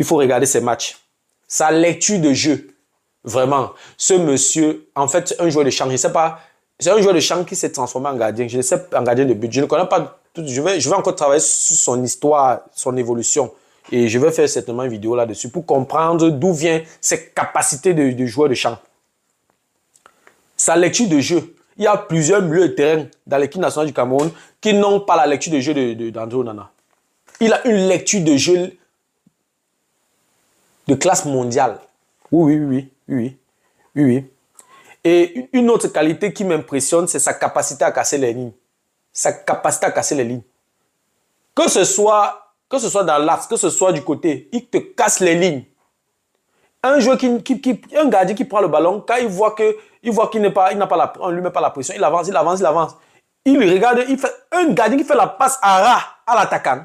Il faut regarder ses matchs. Sa lecture de jeu. Vraiment. Ce monsieur, en fait, un joueur de champ, je ne sais pas. C'est un joueur de champ qui s'est transformé en gardien. Je ne sais pas, en gardien de but. Je ne connais pas tout. Je vais, je vais encore travailler sur son histoire, son évolution. Et je vais faire certainement une vidéo là-dessus pour comprendre d'où vient cette capacités de, joueur de champ. Sa lecture de jeu. Il y a plusieurs milieux de terrain dans l'équipe nationale du Cameroun qui n'ont pas la lecture de jeu de, Il a une lecture de jeu de classe mondiale. Oui, oui, oui, oui, oui. Et une autre qualité qui m'impressionne, c'est sa capacité à casser les lignes. Sa capacité à casser les lignes. Que ce soit, que ce soit dans l'axe, que ce soit du côté, il te casse les lignes. Un joueur qui, qui, un gardien qui prend le ballon, quand il voit que, il voit qu'il n'est pas, il n'a pas la, lui met pas la pression, il avance, il avance, il avance. Il regarde, il fait un gardien qui fait la passe à ras à l'attaquant.